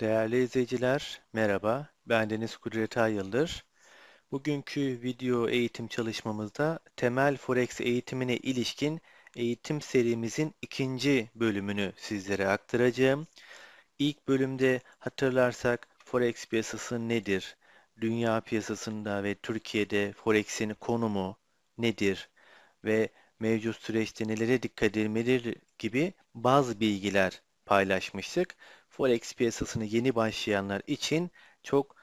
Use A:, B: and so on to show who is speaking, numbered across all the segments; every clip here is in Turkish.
A: Değerli izleyiciler, merhaba. Ben Deniz Kudret Ayıldır. Bugünkü video eğitim çalışmamızda temel forex eğitimine ilişkin eğitim serimizin ikinci bölümünü sizlere aktaracağım. İlk bölümde hatırlarsak forex piyasası nedir? Dünya piyasasında ve Türkiye'de forex'in konumu nedir? Ve mevcut süreçte nelere dikkat edilmelidir gibi bazı bilgiler paylaşmıştık. Forex piyasasını yeni başlayanlar için çok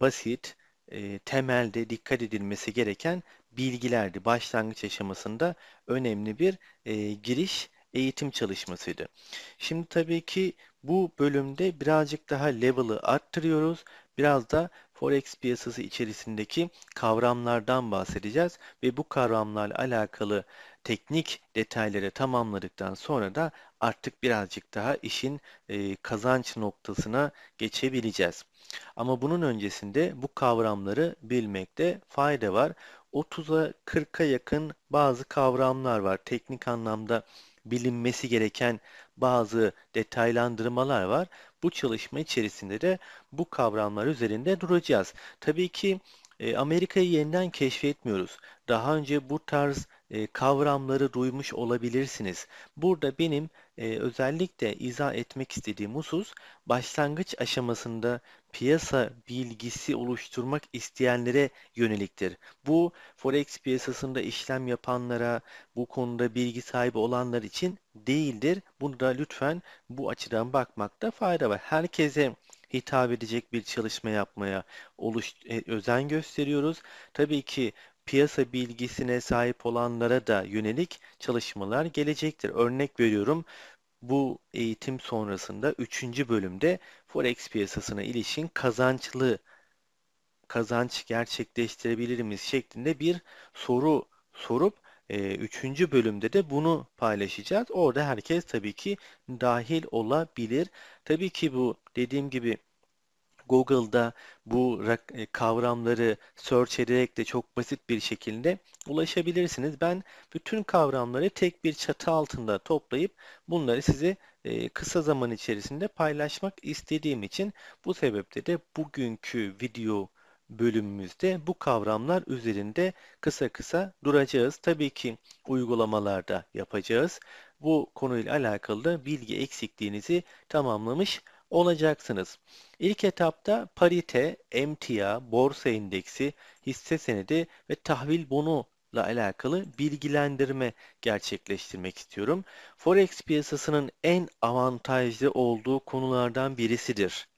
A: basit, e, temelde dikkat edilmesi gereken bilgilerdi. Başlangıç aşamasında önemli bir e, giriş eğitim çalışmasıydı. Şimdi tabii ki bu bölümde birazcık daha level'ı arttırıyoruz. Biraz da Forex piyasası içerisindeki kavramlardan bahsedeceğiz ve bu kavramlarla alakalı teknik detayları tamamladıktan sonra da artık birazcık daha işin kazanç noktasına geçebileceğiz. Ama bunun öncesinde bu kavramları bilmekte fayda var. 30'a 40'a yakın bazı kavramlar var. Teknik anlamda bilinmesi gereken bazı detaylandırmalar var. Bu çalışma içerisinde de bu kavramlar üzerinde duracağız. Tabii ki Amerika'yı yeniden keşfetmiyoruz. Daha önce bu tarz kavramları duymuş olabilirsiniz. Burada benim e, özellikle izah etmek istediğim husus başlangıç aşamasında piyasa bilgisi oluşturmak isteyenlere yöneliktir. Bu forex piyasasında işlem yapanlara, bu konuda bilgi sahibi olanlar için değildir. Bunu da lütfen bu açıdan bakmakta fayda var. Herkese hitap edecek bir çalışma yapmaya oluş, e, özen gösteriyoruz. Tabii ki piyasa bilgisine sahip olanlara da yönelik çalışmalar gelecektir. Örnek veriyorum bu eğitim sonrasında 3. bölümde forex piyasasına ilişkin kazançlı kazanç gerçekleştirebilir miyiz şeklinde bir soru sorup e, üçüncü bölümde de bunu paylaşacağız. Orada herkes tabii ki dahil olabilir. Tabii ki bu dediğim gibi Google'da bu e, kavramları search ederek de çok basit bir şekilde ulaşabilirsiniz. Ben bütün kavramları tek bir çatı altında toplayıp bunları size e, kısa zaman içerisinde paylaşmak istediğim için bu sebeple de bugünkü video bölümümüzde bu kavramlar üzerinde kısa kısa duracağız. Tabii ki uygulamalarda yapacağız. Bu konuyla alakalı da bilgi eksikliğinizi tamamlamış olacaksınız. İlk etapta parite, emtia, borsa indeksi, hisse senedi ve tahvil bonu ile alakalı bilgilendirme gerçekleştirmek istiyorum. Forex piyasasının en avantajlı olduğu konulardan birisidir.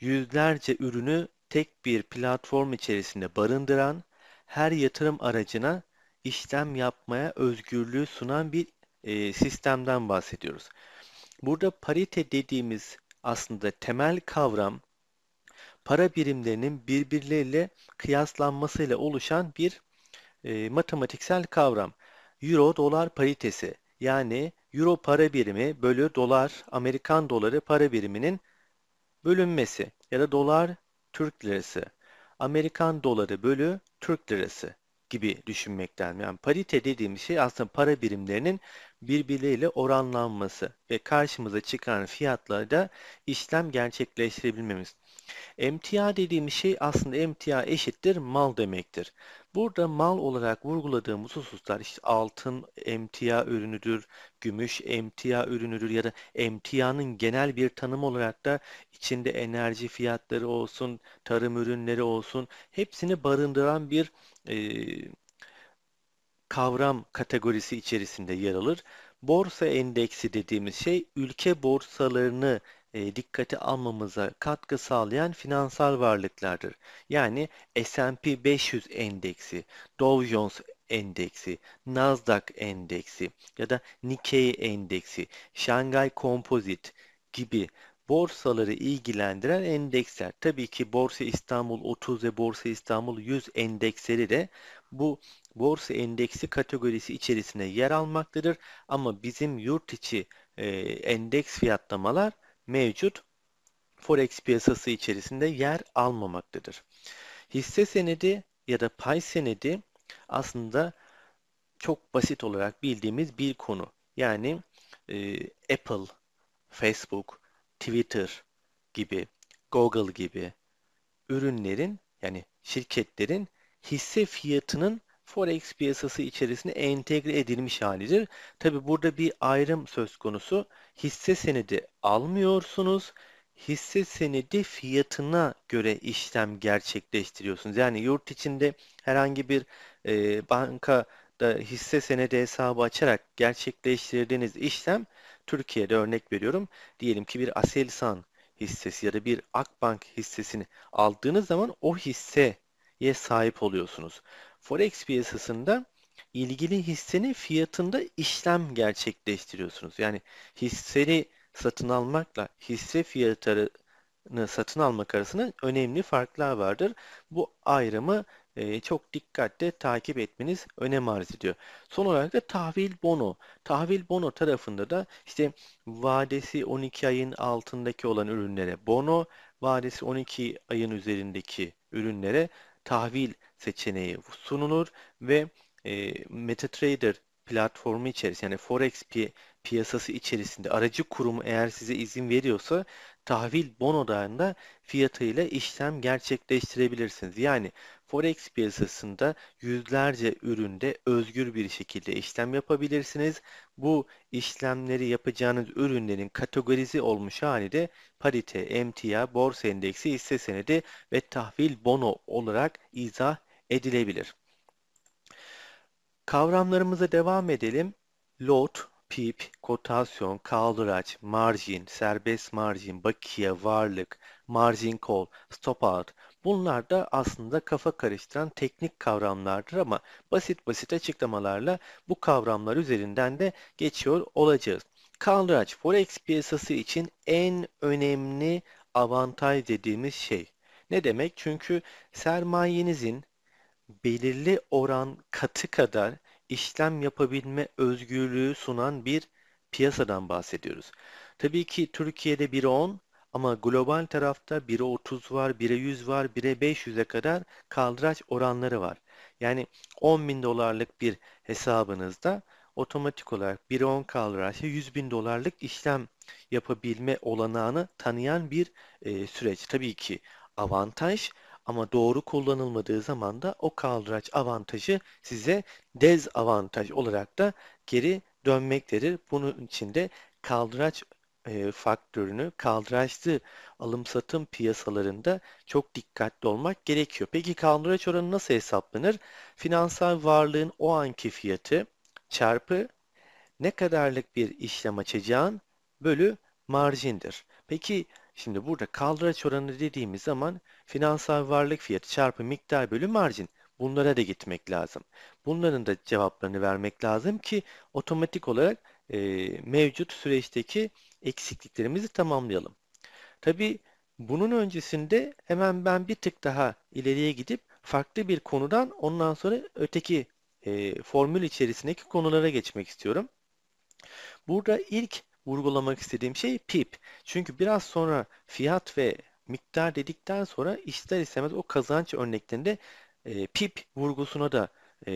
A: Yüzlerce ürünü tek bir platform içerisinde barındıran, her yatırım aracına işlem yapmaya özgürlüğü sunan bir e, sistemden bahsediyoruz. Burada parite dediğimiz aslında temel kavram para birimlerinin birbirleriyle kıyaslanmasıyla oluşan bir e, matematiksel kavram. Euro dolar paritesi yani euro para birimi bölü dolar Amerikan doları para biriminin bölünmesi ya da dolar Türk lirası Amerikan doları bölü Türk lirası gibi düşünmekten. Yani parite dediğim şey aslında para birimlerinin birbirleriyle oranlanması ve karşımıza çıkan fiyatlarda işlem gerçekleştirebilmemiz. Emtia dediğimiz şey aslında emtia eşittir mal demektir. Burada mal olarak vurguladığımız hususlar işte altın emtia ürünüdür, gümüş emtia ürünüdür ya da emtianın genel bir tanım olarak da içinde enerji fiyatları olsun, tarım ürünleri olsun hepsini barındıran bir e, kavram kategorisi içerisinde yer alır. Borsa endeksi dediğimiz şey ülke borsalarını e, dikkate almamıza katkı sağlayan finansal varlıklardır. Yani S&P 500 endeksi, Dow Jones endeksi, Nasdaq endeksi ya da Nikkei endeksi, Shanghai Composite gibi borsaları ilgilendiren endeksler. Tabii ki Borsa İstanbul 30 ve Borsa İstanbul 100 endeksleri de bu borsa endeksi kategorisi içerisine yer almaktadır. Ama bizim yurt içi e, endeks fiyatlamalar mevcut forex piyasası içerisinde yer almamaktadır. Hisse senedi ya da pay senedi aslında çok basit olarak bildiğimiz bir konu. Yani e, Apple, Facebook, Twitter gibi, Google gibi ürünlerin yani şirketlerin hisse fiyatının Forex piyasası içerisinde entegre edilmiş halidir. Tabi burada bir ayrım söz konusu. Hisse senedi almıyorsunuz. Hisse senedi fiyatına göre işlem gerçekleştiriyorsunuz. Yani yurt içinde herhangi bir e, banka da hisse senedi hesabı açarak gerçekleştirdiğiniz işlem Türkiye'de örnek veriyorum. Diyelim ki bir Aselsan hissesi ya da bir Akbank hissesini aldığınız zaman o hisseye sahip oluyorsunuz. Forex piyasasında ilgili hissenin fiyatında işlem gerçekleştiriyorsunuz. Yani hisseli satın almakla hisse fiyatını satın almak arasında önemli farklar vardır. Bu ayrımı e, çok dikkatle takip etmeniz önem arz ediyor. Son olarak da tahvil bono. Tahvil bono tarafında da işte vadesi 12 ayın altındaki olan ürünlere bono, vadesi 12 ayın üzerindeki ürünlere tahvil seçeneği sunulur ve e, MetaTrader platformu içerisinde yani Forex pi piyasası içerisinde aracı kurumu eğer size izin veriyorsa tahvil bonolarında fiyatıyla işlem gerçekleştirebilirsiniz. Yani Forex piyasasında yüzlerce üründe özgür bir şekilde işlem yapabilirsiniz. Bu işlemleri yapacağınız ürünlerin kategorize olmuş hali de parite, emtia, borsa endeksi, hisse senedi ve tahvil bono olarak izah edilebilir. Kavramlarımıza devam edelim. Lot, pip, kotasyon, kaldıraç, marjin, serbest marjin, bakiye, varlık, margin call, stop out, Bunlar da aslında kafa karıştıran teknik kavramlardır ama basit basit açıklamalarla bu kavramlar üzerinden de geçiyor olacağız. Kaldıraç Forex piyasası için en önemli avantaj dediğimiz şey. Ne demek? Çünkü sermayenizin belirli oran katı kadar işlem yapabilme özgürlüğü sunan bir piyasadan bahsediyoruz. Tabii ki Türkiye'de 1.10, ama global tarafta 1'e 30 var, 1'e 100 var, 1'e 500'e kadar kaldıraç oranları var. Yani 10 bin dolarlık bir hesabınızda otomatik olarak 1'e 10 kaldıraçla 100 bin dolarlık işlem yapabilme olanağını tanıyan bir e, süreç. Tabii ki avantaj ama doğru kullanılmadığı zaman da o kaldıraç avantajı size dezavantaj olarak da geri dönmektedir. Bunun için de kaldıraç e, faktörünü kaldıraçlı alım-satım piyasalarında çok dikkatli olmak gerekiyor. Peki kaldıraç oranı nasıl hesaplanır? Finansal varlığın o anki fiyatı çarpı ne kadarlık bir işlem açacağın bölü marjindir. Peki şimdi burada kaldıraç oranı dediğimiz zaman finansal varlık fiyatı çarpı miktar bölü marjin. Bunlara da gitmek lazım. Bunların da cevaplarını vermek lazım ki otomatik olarak e, mevcut süreçteki eksikliklerimizi tamamlayalım. Tabi bunun öncesinde hemen ben bir tık daha ileriye gidip farklı bir konudan ondan sonra öteki e, formül içerisindeki konulara geçmek istiyorum. Burada ilk vurgulamak istediğim şey pip. Çünkü biraz sonra fiyat ve miktar dedikten sonra ister istemez o kazanç örneklerinde e, pip vurgusuna da e,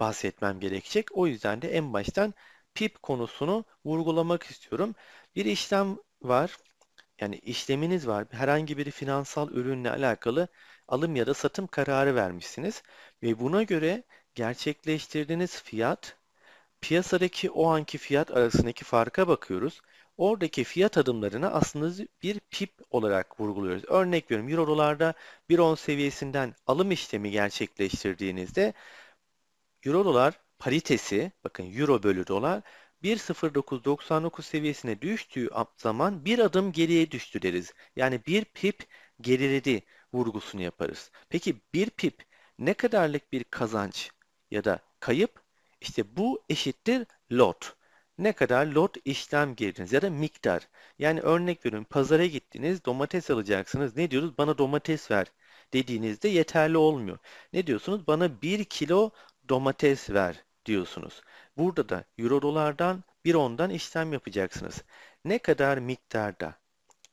A: bahsetmem gerekecek. O yüzden de en baştan pip konusunu vurgulamak istiyorum. Bir işlem var. Yani işleminiz var. Herhangi bir finansal ürünle alakalı alım ya da satım kararı vermişsiniz ve buna göre gerçekleştirdiğiniz fiyat piyasadaki o anki fiyat arasındaki farka bakıyoruz. Oradaki fiyat adımlarını aslında bir pip olarak vurguluyoruz. Örnek veriyorum euro dolarda 1.10 seviyesinden alım işlemi gerçekleştirdiğinizde euro dolar paritesi bakın euro bölü dolar 1.0999 seviyesine düştüğü zaman bir adım geriye düştü deriz. Yani bir pip geriledi vurgusunu yaparız. Peki bir pip ne kadarlık bir kazanç ya da kayıp? İşte bu eşittir lot. Ne kadar lot işlem girdiniz ya da miktar. Yani örnek veriyorum pazara gittiniz domates alacaksınız. Ne diyoruz? Bana domates ver dediğinizde yeterli olmuyor. Ne diyorsunuz? Bana 1 kilo domates ver diyorsunuz. Burada da euro dolardan bir ondan işlem yapacaksınız. Ne kadar miktarda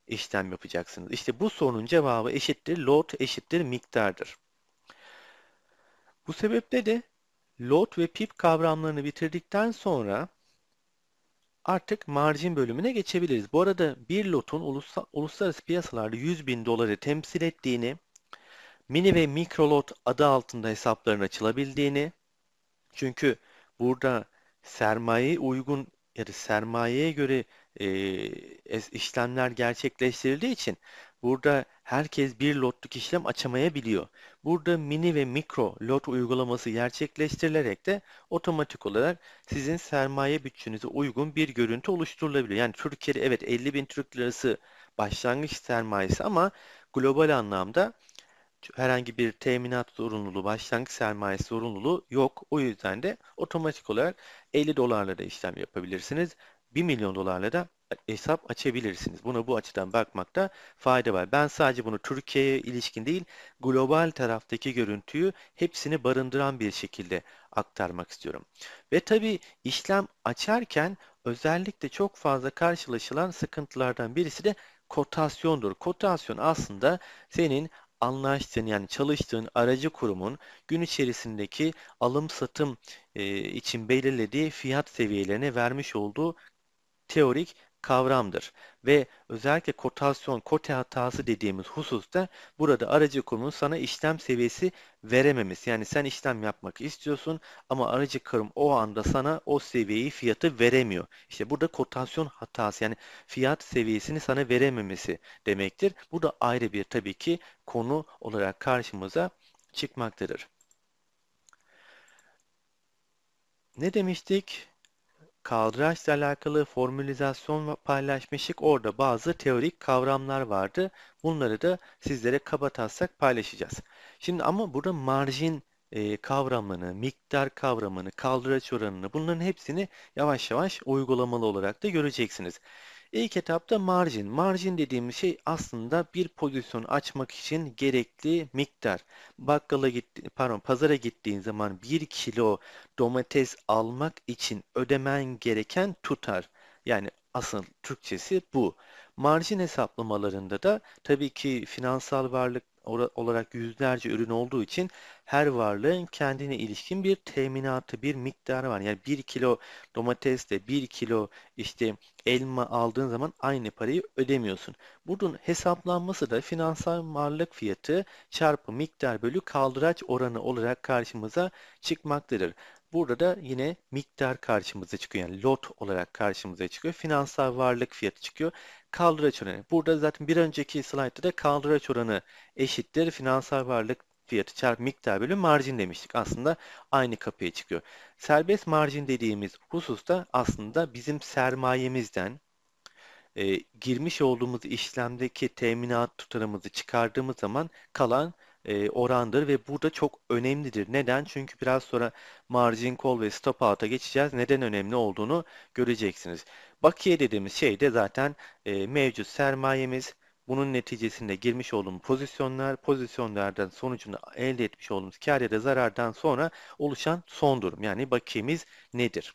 A: işlem yapacaksınız? İşte bu sorunun cevabı eşittir lot eşittir miktardır. Bu sebeple de lot ve pip kavramlarını bitirdikten sonra artık marjin bölümüne geçebiliriz. Bu arada bir lotun uluslararası piyasalarda 100 bin doları temsil ettiğini, mini ve mikro lot adı altında hesapların açılabildiğini, çünkü burada sermaye uygun ya da sermayeye göre e, işlemler gerçekleştirildiği için burada herkes bir lotluk işlem açamayabiliyor. Burada mini ve mikro lot uygulaması gerçekleştirilerek de otomatik olarak sizin sermaye bütçenize uygun bir görüntü oluşturulabiliyor. Yani Türkiye'de evet 50 bin Türk lirası başlangıç sermayesi ama global anlamda herhangi bir teminat zorunluluğu, başlangıç sermayesi zorunluluğu yok. O yüzden de otomatik olarak 50 dolarla da işlem yapabilirsiniz. 1 milyon dolarla da hesap açabilirsiniz. Buna bu açıdan bakmakta fayda var. Ben sadece bunu Türkiye'ye ilişkin değil, global taraftaki görüntüyü hepsini barındıran bir şekilde aktarmak istiyorum. Ve tabii işlem açarken özellikle çok fazla karşılaşılan sıkıntılardan birisi de kotasyondur. Kotasyon aslında senin anlaştığın yani çalıştığın aracı kurumun gün içerisindeki alım satım için belirlediği fiyat seviyelerine vermiş olduğu teorik kavramdır ve özellikle kotasyon, kote hatası dediğimiz hususta burada aracı kurumun sana işlem seviyesi verememiz. Yani sen işlem yapmak istiyorsun ama aracı kurum o anda sana o seviyeyi fiyatı veremiyor. İşte burada kotasyon hatası yani fiyat seviyesini sana verememesi demektir. Bu da ayrı bir tabii ki konu olarak karşımıza çıkmaktadır. Ne demiştik? kaldıraçla alakalı formülizasyon ve paylaşmıştık. Orada bazı teorik kavramlar vardı. Bunları da sizlere kabatasak paylaşacağız. Şimdi ama burada marjin e, kavramını, miktar kavramını, kaldıraç oranını bunların hepsini yavaş yavaş uygulamalı olarak da göreceksiniz. İlk etapta margin. Margin dediğimiz şey aslında bir pozisyon açmak için gerekli miktar. Bakkala gitti, pardon, pazara gittiğin zaman 1 kilo domates almak için ödemen gereken tutar. Yani asıl Türkçesi bu. Marjin hesaplamalarında da tabii ki finansal varlık olarak yüzlerce ürün olduğu için her varlığın kendine ilişkin bir teminatı, bir miktarı var. Yani 1 kilo domatesle 1 kilo işte elma aldığın zaman aynı parayı ödemiyorsun. Bunun hesaplanması da finansal varlık fiyatı çarpı miktar bölü kaldıraç oranı olarak karşımıza çıkmaktadır. Burada da yine miktar karşımıza çıkıyor. Yani lot olarak karşımıza çıkıyor. Finansal varlık fiyatı çıkıyor. Kaldıraç oranı. Burada zaten bir önceki slaytta da kaldıraç oranı eşittir. Finansal varlık fiyatı çarpı miktar bölü marjin demiştik. Aslında aynı kapıya çıkıyor. Serbest marjin dediğimiz hususta aslında bizim sermayemizden e, girmiş olduğumuz işlemdeki teminat tutarımızı çıkardığımız zaman kalan e, orandır ve burada çok önemlidir. Neden? Çünkü biraz sonra margin call ve stop out'a geçeceğiz. Neden önemli olduğunu göreceksiniz. Bakiye dediğimiz şey de zaten e, mevcut sermayemiz. Bunun neticesinde girmiş olduğum pozisyonlar, pozisyonlardan sonucunu elde etmiş olduğumuz kar ya da zarardan sonra oluşan son durum. Yani bakiyemiz nedir?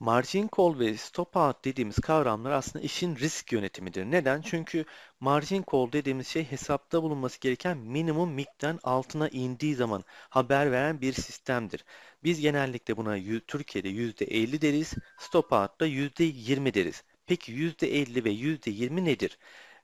A: Margin call ve stop out dediğimiz kavramlar aslında işin risk yönetimidir. Neden? Çünkü margin call dediğimiz şey hesapta bulunması gereken minimum miktarın altına indiği zaman haber veren bir sistemdir. Biz genellikle buna Türkiye'de %50 deriz, stop out da %20 deriz. Peki %50 ve %20 nedir?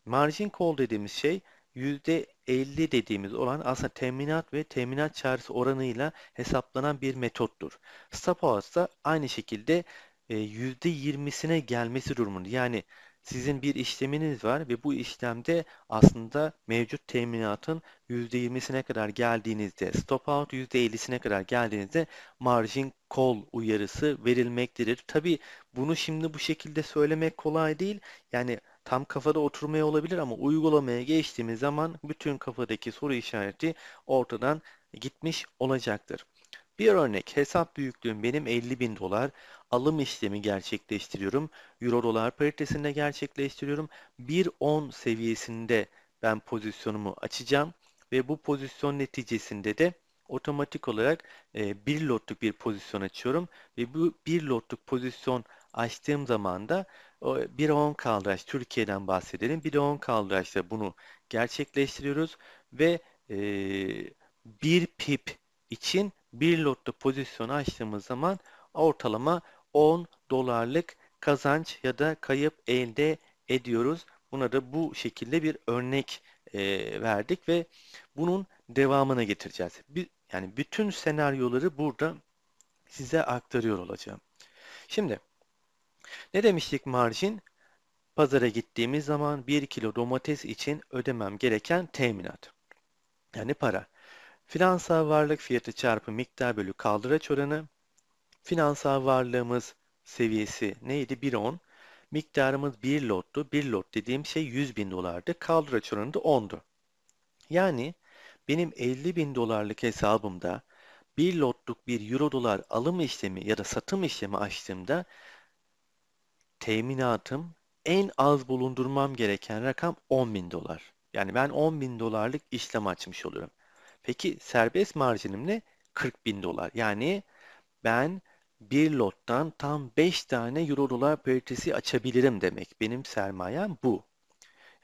A: Margin call dediğimiz şey %50 dediğimiz olan aslında teminat ve teminat çaresi oranıyla hesaplanan bir metottur. Stop da aynı şekilde %20'sine e, gelmesi durumunda. Yani sizin bir işleminiz var ve bu işlemde aslında mevcut teminatın %20'sine kadar geldiğinizde stop out %50'sine kadar geldiğinizde margin call uyarısı verilmektedir. Tabi bunu şimdi bu şekilde söylemek kolay değil. Yani tam kafada oturmaya olabilir ama uygulamaya geçtiğimiz zaman bütün kafadaki soru işareti ortadan gitmiş olacaktır. Bir örnek hesap büyüklüğüm benim 50 bin dolar alım işlemi gerçekleştiriyorum. Euro dolar paritesinde gerçekleştiriyorum. 1.10 seviyesinde ben pozisyonumu açacağım ve bu pozisyon neticesinde de otomatik olarak e, bir lotluk bir pozisyon açıyorum ve bu bir lotluk pozisyon açtığım zaman da bir on kaldıraç Türkiye'den bahsedelim. Bir on kaldıraçla bunu gerçekleştiriyoruz ve e, bir pip için bir lotlu pozisyonu açtığımız zaman ortalama 10 dolarlık kazanç ya da kayıp elde ediyoruz. Buna da bu şekilde bir örnek e, verdik ve bunun devamını getireceğiz. Bir, yani bütün senaryoları burada size aktarıyor olacağım. Şimdi ne demiştik marjin? Pazara gittiğimiz zaman 1 kilo domates için ödemem gereken teminat. Yani para. Finansal varlık fiyatı çarpı miktar bölü kaldıraç oranı. Finansal varlığımız seviyesi neydi? 1.10. Miktarımız 1 lottu. 1 lot dediğim şey 100 bin dolardı. Kaldıraç oranı da 10'du. Yani benim 50 bin dolarlık hesabımda 1 lotluk bir euro dolar alım işlemi ya da satım işlemi açtığımda teminatım en az bulundurmam gereken rakam 10 bin dolar. Yani ben 10 bin dolarlık işlem açmış oluyorum. Peki serbest marjinim ne? 40 bin dolar. Yani ben bir lottan tam 5 tane euro dolar paritesi açabilirim demek. Benim sermayem bu.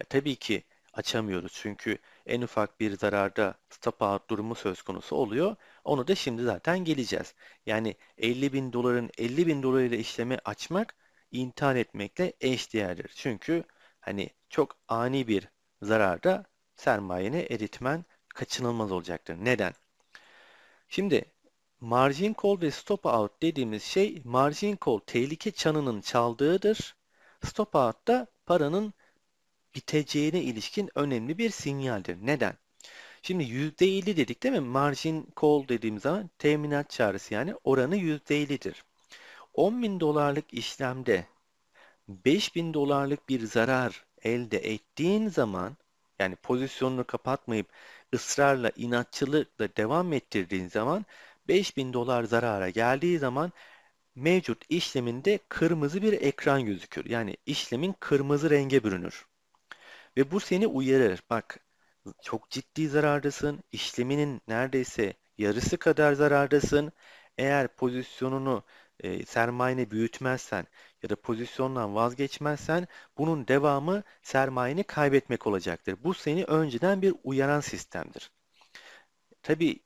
A: Ya tabii ki açamıyoruz çünkü en ufak bir zararda stop out durumu söz konusu oluyor. Onu da şimdi zaten geleceğiz. Yani 50 bin doların 50 bin dolarıyla işlemi açmak intihar etmekle eşdeğerdir. Çünkü hani çok ani bir zararda sermayeni eritmen kaçınılmaz olacaktır. Neden? Şimdi margin call ve stop out dediğimiz şey margin call tehlike çanının çaldığıdır. Stop out da paranın biteceğine ilişkin önemli bir sinyaldir. Neden? Şimdi %50 dedik değil mi? Margin call dediğimiz zaman teminat çağrısı yani oranı %50'dir. 10 bin dolarlık işlemde 5 bin dolarlık bir zarar elde ettiğin zaman yani pozisyonunu kapatmayıp ısrarla inatçılıkla devam ettirdiğin zaman 5000 dolar zarara geldiği zaman mevcut işleminde kırmızı bir ekran gözükür. Yani işlemin kırmızı renge bürünür. Ve bu seni uyarır. Bak çok ciddi zarardasın. İşleminin neredeyse yarısı kadar zarardasın. Eğer pozisyonunu e, sermayeni büyütmezsen ya da pozisyondan vazgeçmezsen bunun devamı sermayeni kaybetmek olacaktır. Bu seni önceden bir uyaran sistemdir. Tabi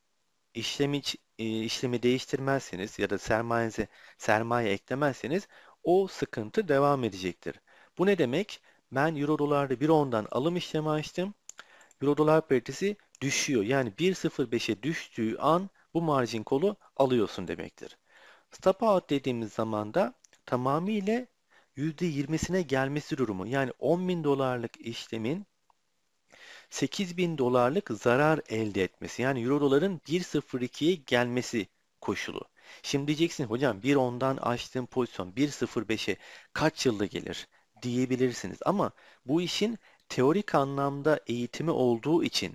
A: işlemi e, işlemi değiştirmezseniz ya da sermayenize sermaye eklemezseniz o sıkıntı devam edecektir. Bu ne demek? Ben euro dolarda 1.10'dan alım işlemi açtım. Euro dolar paritesi düşüyor. Yani 1.05'e düştüğü an bu margin kolu alıyorsun demektir. Stop out dediğimiz zaman da tamamıyla %20'sine gelmesi durumu. Yani 10.000 dolarlık işlemin 8.000 dolarlık zarar elde etmesi. Yani euro doların 1.02'ye gelmesi koşulu. Şimdi diyeceksin hocam 1.10'dan açtığım pozisyon 1.05'e kaç yılda gelir diyebilirsiniz. Ama bu işin teorik anlamda eğitimi olduğu için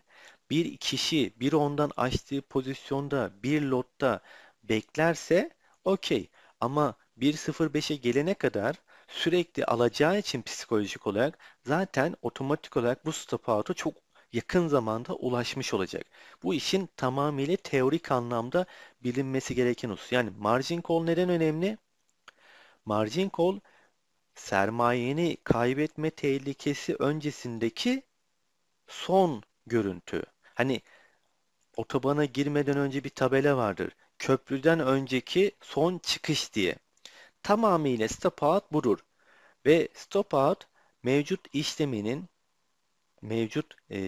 A: bir kişi 1.10'dan açtığı pozisyonda bir lotta beklerse Okey ama 1.05'e gelene kadar sürekli alacağı için psikolojik olarak zaten otomatik olarak bu stopout'a çok yakın zamanda ulaşmış olacak. Bu işin tamamıyla teorik anlamda bilinmesi gereken husus. Yani margin call neden önemli? Margin call sermayeni kaybetme tehlikesi öncesindeki son görüntü. Hani otobana girmeden önce bir tabela vardır köprüden önceki son çıkış diye. Tamamıyla stop out budur. Ve stop out mevcut işleminin mevcut e,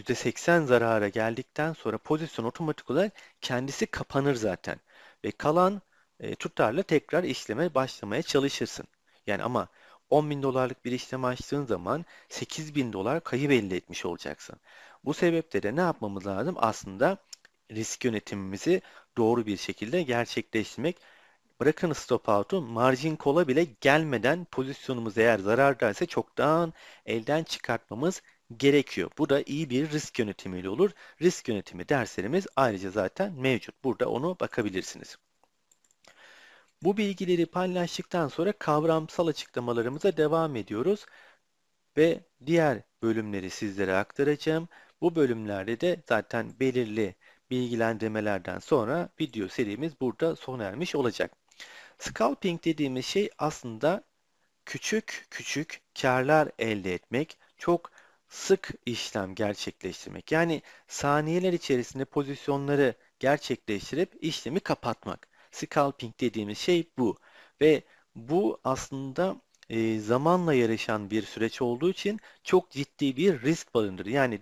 A: %80 zarara geldikten sonra pozisyon otomatik olarak kendisi kapanır zaten. Ve kalan e, tutarla tekrar işleme başlamaya çalışırsın. Yani ama 10 bin dolarlık bir işlem açtığın zaman 8 bin dolar kayıp elde etmiş olacaksın. Bu sebeple de ne yapmamız lazım? Aslında risk yönetimimizi doğru bir şekilde gerçekleştirmek. Bırakın stop stopout'u margin kola bile gelmeden pozisyonumuz eğer zarardaysa çoktan elden çıkartmamız gerekiyor. Bu da iyi bir risk yönetimiyle olur. Risk yönetimi derslerimiz ayrıca zaten mevcut. Burada onu bakabilirsiniz. Bu bilgileri paylaştıktan sonra kavramsal açıklamalarımıza devam ediyoruz ve diğer bölümleri sizlere aktaracağım. Bu bölümlerde de zaten belirli bilgilendirmelerden sonra video serimiz burada sona ermiş olacak. Scalping dediğimiz şey aslında küçük küçük karlar elde etmek, çok sık işlem gerçekleştirmek. Yani saniyeler içerisinde pozisyonları gerçekleştirip işlemi kapatmak. Scalping dediğimiz şey bu. Ve bu aslında e, zamanla yarışan bir süreç olduğu için çok ciddi bir risk barındırır. Yani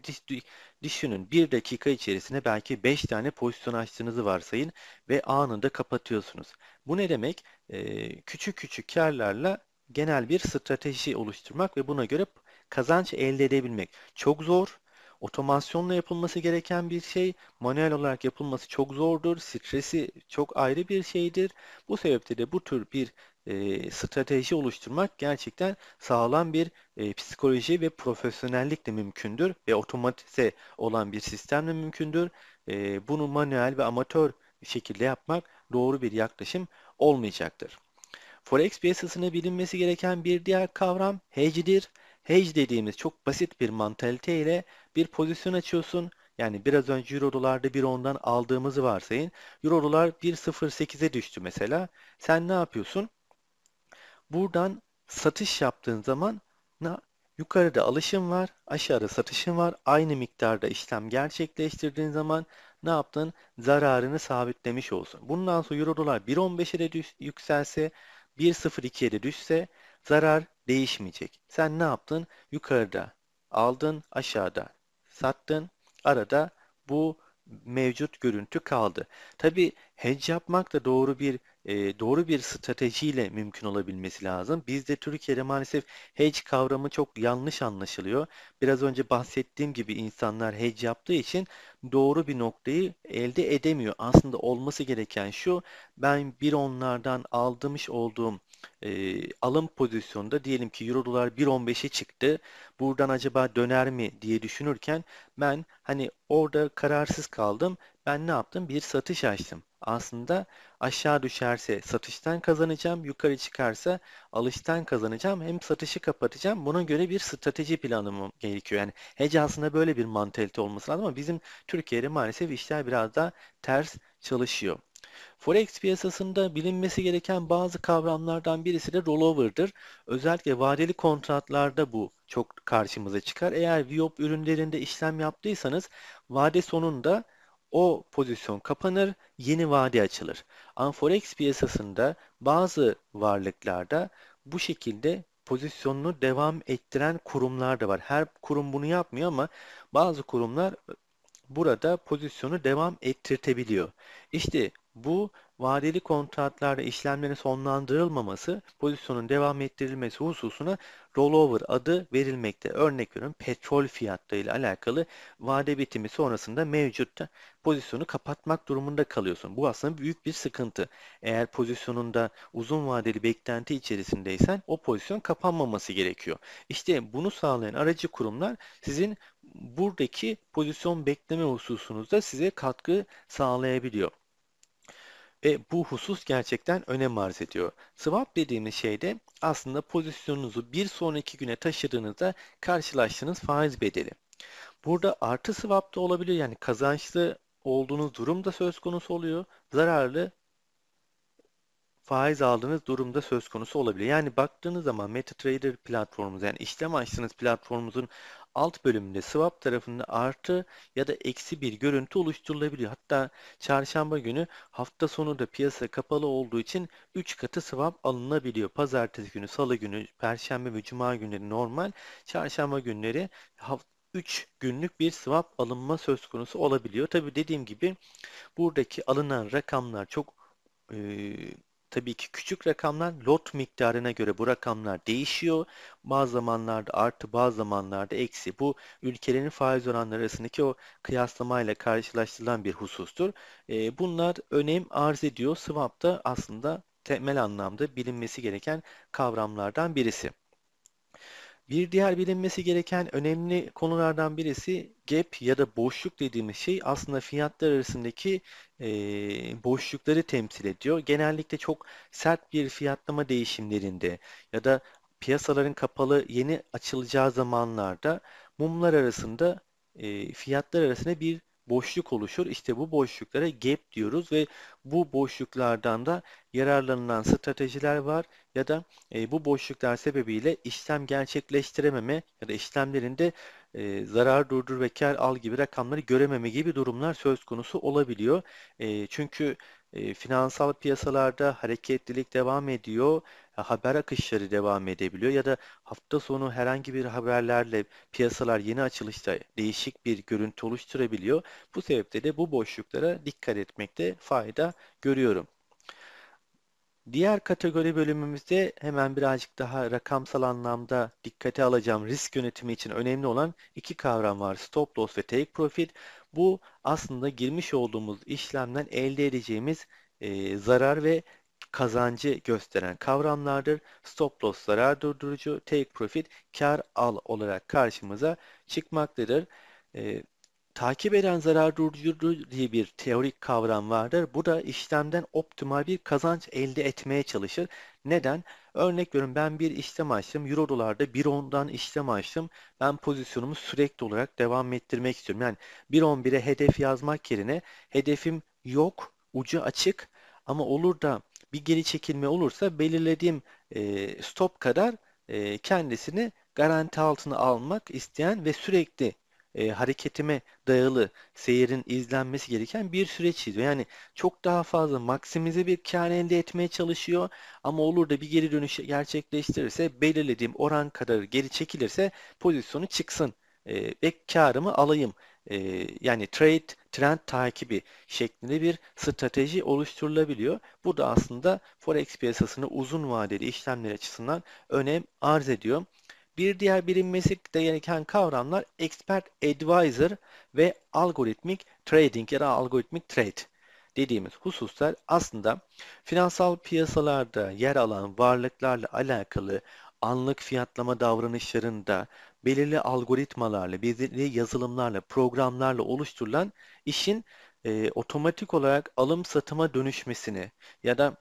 A: düşünün bir dakika içerisinde belki 5 tane pozisyon açtığınızı varsayın ve anında kapatıyorsunuz. Bu ne demek? E, küçük küçük karlarla genel bir strateji oluşturmak ve buna göre kazanç elde edebilmek. Çok zor, otomasyonla yapılması gereken bir şey. Manuel olarak yapılması çok zordur. Stresi çok ayrı bir şeydir. Bu sebeple de bu tür bir e, strateji oluşturmak gerçekten sağlam bir e, psikoloji ve profesyonellik de mümkündür ve otomatize olan bir sistemle mümkündür. E, bunu manuel ve amatör şekilde yapmak doğru bir yaklaşım olmayacaktır. Forex piyasasına bilinmesi gereken bir diğer kavram hedge'dir. Hedge dediğimiz çok basit bir mantalite ile bir pozisyon açıyorsun. Yani biraz önce Euro dolarda ondan aldığımızı varsayın. Euro dolar 1.08'e düştü mesela. Sen ne yapıyorsun? Buradan satış yaptığın zaman yukarıda alışım var, aşağıda satışın var. Aynı miktarda işlem gerçekleştirdiğin zaman ne yaptın? Zararını sabitlemiş olsun. Bundan sonra Euro dolar 1.15'e de yükselse, 1.02'ye de düşse zarar değişmeyecek. Sen ne yaptın? Yukarıda aldın, aşağıda sattın. Arada bu mevcut görüntü kaldı. Tabi hedge yapmak da doğru bir doğru bir stratejiyle mümkün olabilmesi lazım. Bizde Türkiye'de maalesef hedge kavramı çok yanlış anlaşılıyor. Biraz önce bahsettiğim gibi insanlar hedge yaptığı için doğru bir noktayı elde edemiyor. Aslında olması gereken şu ben bir onlardan aldırmış olduğum e, alım pozisyonunda diyelim ki euro dolar 1.15'e çıktı. Buradan acaba döner mi diye düşünürken ben hani orada kararsız kaldım. Ben ne yaptım? Bir satış açtım aslında aşağı düşerse satıştan kazanacağım, yukarı çıkarsa alıştan kazanacağım. Hem satışı kapatacağım. Buna göre bir strateji planım gerekiyor. Yani hece aslında böyle bir mantalite olması lazım ama bizim Türkiye'de maalesef işler biraz da ters çalışıyor. Forex piyasasında bilinmesi gereken bazı kavramlardan birisi de rollover'dır. Özellikle vadeli kontratlarda bu çok karşımıza çıkar. Eğer VIOP ürünlerinde işlem yaptıysanız vade sonunda o pozisyon kapanır, yeni vade açılır. Anforex piyasasında bazı varlıklarda bu şekilde pozisyonunu devam ettiren kurumlar da var. Her kurum bunu yapmıyor ama bazı kurumlar e, burada pozisyonu devam ettirtebiliyor. İşte bu vadeli kontratlarda işlemlerin sonlandırılmaması, pozisyonun devam ettirilmesi hususuna rollover adı verilmekte. Örnek veriyorum petrol fiyatlarıyla alakalı vade bitimi sonrasında mevcut pozisyonu kapatmak durumunda kalıyorsun. Bu aslında büyük bir sıkıntı. Eğer pozisyonunda uzun vadeli beklenti içerisindeysen o pozisyon kapanmaması gerekiyor. İşte bunu sağlayan aracı kurumlar sizin buradaki pozisyon bekleme hususunuzda size katkı sağlayabiliyor. Ve bu husus gerçekten önem arz ediyor. Swap dediğimiz şey de aslında pozisyonunuzu bir sonraki güne taşıdığınızda karşılaştığınız faiz bedeli. Burada artı swap da olabiliyor. Yani kazançlı olduğunuz durum da söz konusu oluyor. Zararlı faiz aldığınız durumda söz konusu olabilir. Yani baktığınız zaman MetaTrader platformumuz yani işlem açtığınız platformumuzun alt bölümünde swap tarafında artı ya da eksi bir görüntü oluşturulabiliyor. Hatta çarşamba günü hafta sonu da piyasa kapalı olduğu için 3 katı swap alınabiliyor. Pazartesi günü, salı günü, perşembe ve cuma günleri normal. Çarşamba günleri 3 günlük bir swap alınma söz konusu olabiliyor. Tabi dediğim gibi buradaki alınan rakamlar çok e, Tabii ki küçük rakamlar lot miktarına göre bu rakamlar değişiyor. Bazı zamanlarda artı bazı zamanlarda eksi. Bu ülkelerin faiz oranları arasındaki o kıyaslamayla karşılaştırılan bir husustur. E, bunlar önem arz ediyor. Swap da aslında temel anlamda bilinmesi gereken kavramlardan birisi. Bir diğer bilinmesi gereken önemli konulardan birisi gap ya da boşluk dediğimiz şey aslında fiyatlar arasındaki e, boşlukları temsil ediyor. Genellikle çok sert bir fiyatlama değişimlerinde ya da piyasaların kapalı yeni açılacağı zamanlarda mumlar arasında e, fiyatlar arasında bir boşluk oluşur. İşte bu boşluklara gap diyoruz ve bu boşluklardan da yararlanılan stratejiler var ya da e, bu boşluklar sebebiyle işlem gerçekleştirememe ya da işlemlerinde e, zarar durdur ve kar al gibi rakamları görememe gibi durumlar söz konusu olabiliyor. E, çünkü e, finansal piyasalarda hareketlilik devam ediyor haber akışları devam edebiliyor ya da hafta sonu herhangi bir haberlerle piyasalar yeni açılışta değişik bir görüntü oluşturabiliyor. Bu sebeple de bu boşluklara dikkat etmekte fayda görüyorum. Diğer kategori bölümümüzde hemen birazcık daha rakamsal anlamda dikkate alacağım risk yönetimi için önemli olan iki kavram var. Stop loss ve take profit. Bu aslında girmiş olduğumuz işlemden elde edeceğimiz e, zarar ve kazancı gösteren kavramlardır. Stop loss zarar durdurucu, take profit kar al olarak karşımıza çıkmaktadır. E, takip eden zarar durdurucu diye bir teorik kavram vardır. Bu da işlemden optimal bir kazanç elde etmeye çalışır. Neden? Örnek veriyorum ben bir işlem açtım. Euro dolarda 1.10'dan işlem açtım. Ben pozisyonumu sürekli olarak devam ettirmek istiyorum. Yani 1.11'e hedef yazmak yerine hedefim yok, ucu açık ama olur da bir geri çekilme olursa belirlediğim e, stop kadar e, kendisini garanti altına almak isteyen ve sürekli e, hareketime dayalı seyirin izlenmesi gereken bir süreç çiziyor. Yani çok daha fazla maksimize bir kar elde etmeye çalışıyor ama olur da bir geri dönüş gerçekleştirirse belirlediğim oran kadar geri çekilirse pozisyonu çıksın e, ve karımı alayım e, yani trade trend takibi şeklinde bir strateji oluşturulabiliyor. Bu da aslında forex piyasasını uzun vadeli işlemler açısından önem arz ediyor. Bir diğer bilinmesi gereken kavramlar expert advisor ve algoritmik trading ya da algoritmik trade dediğimiz hususlar aslında finansal piyasalarda yer alan varlıklarla alakalı anlık fiyatlama davranışlarında belirli algoritmalarla, belirli yazılımlarla, programlarla oluşturulan işin e, otomatik olarak alım satıma dönüşmesini ya da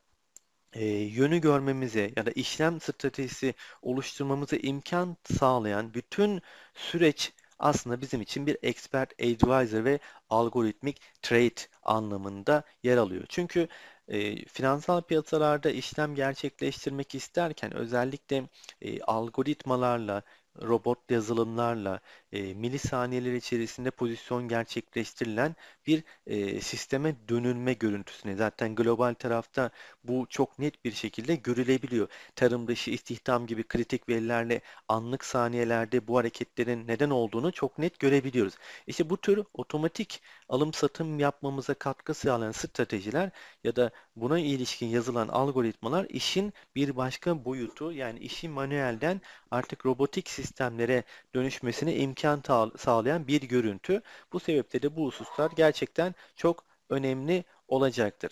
A: e, yönü görmemize ya da işlem stratejisi oluşturmamıza imkan sağlayan bütün süreç aslında bizim için bir expert advisor ve algoritmik trade anlamında yer alıyor. Çünkü e, finansal piyasalarda işlem gerçekleştirmek isterken özellikle e, algoritmalarla robot yazılımlarla e, milisaniyeler içerisinde pozisyon gerçekleştirilen bir e, sisteme dönülme görüntüsüne zaten global tarafta bu çok net bir şekilde görülebiliyor. Tarım dışı istihdam gibi kritik verilerle anlık saniyelerde bu hareketlerin neden olduğunu çok net görebiliyoruz. İşte bu tür otomatik alım satım yapmamıza katkı sağlayan stratejiler ya da buna ilişkin yazılan algoritmalar işin bir başka boyutu yani işi manuelden artık robotik sistemlere dönüşmesine imkan imkan sağlayan bir görüntü. Bu sebeple de bu hususlar gerçekten çok önemli olacaktır.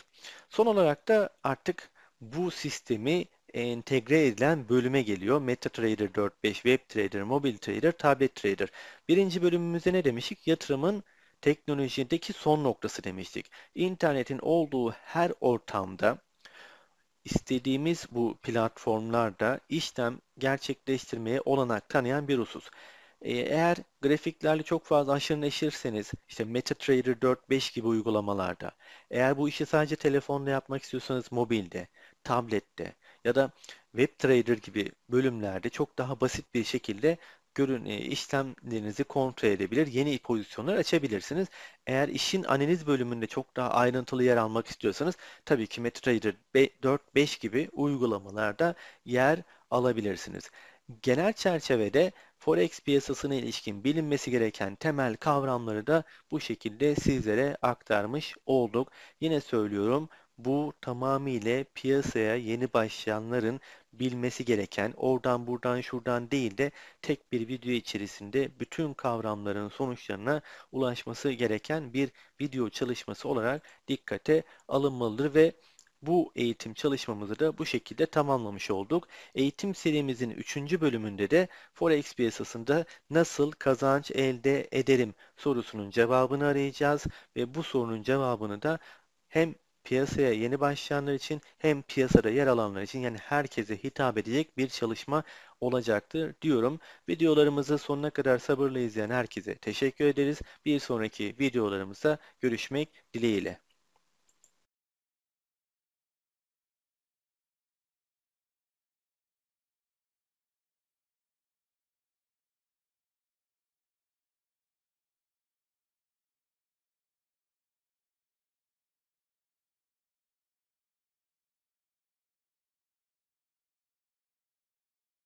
A: Son olarak da artık bu sistemi entegre edilen bölüme geliyor. MetaTrader 4.5, WebTrader, MobileTrader, TabletTrader. Birinci bölümümüzde ne demiştik? Yatırımın teknolojideki son noktası demiştik. İnternetin olduğu her ortamda istediğimiz bu platformlarda işlem gerçekleştirmeye olanak tanıyan bir husus. Ee, eğer grafiklerle çok fazla aşırı neşirseniz işte MetaTrader 4-5 gibi uygulamalarda eğer bu işi sadece telefonla yapmak istiyorsanız mobilde, tablette ya da WebTrader gibi bölümlerde çok daha basit bir şekilde görün e, işlemlerinizi kontrol edebilir, yeni pozisyonlar açabilirsiniz. Eğer işin analiz bölümünde çok daha ayrıntılı yer almak istiyorsanız tabii ki MetaTrader 4-5 gibi uygulamalarda yer alabilirsiniz. Genel çerçevede Forex piyasasına ilişkin bilinmesi gereken temel kavramları da bu şekilde sizlere aktarmış olduk. Yine söylüyorum bu tamamıyla piyasaya yeni başlayanların bilmesi gereken oradan buradan şuradan değil de tek bir video içerisinde bütün kavramların sonuçlarına ulaşması gereken bir video çalışması olarak dikkate alınmalıdır ve bu eğitim çalışmamızı da bu şekilde tamamlamış olduk. Eğitim serimizin 3. bölümünde de Forex piyasasında nasıl kazanç elde ederim sorusunun cevabını arayacağız ve bu sorunun cevabını da hem piyasaya yeni başlayanlar için hem piyasada yer alanlar için yani herkese hitap edecek bir çalışma olacaktır diyorum. Videolarımızı sonuna kadar sabırla izleyen herkese teşekkür ederiz. Bir sonraki videolarımızda görüşmek dileğiyle.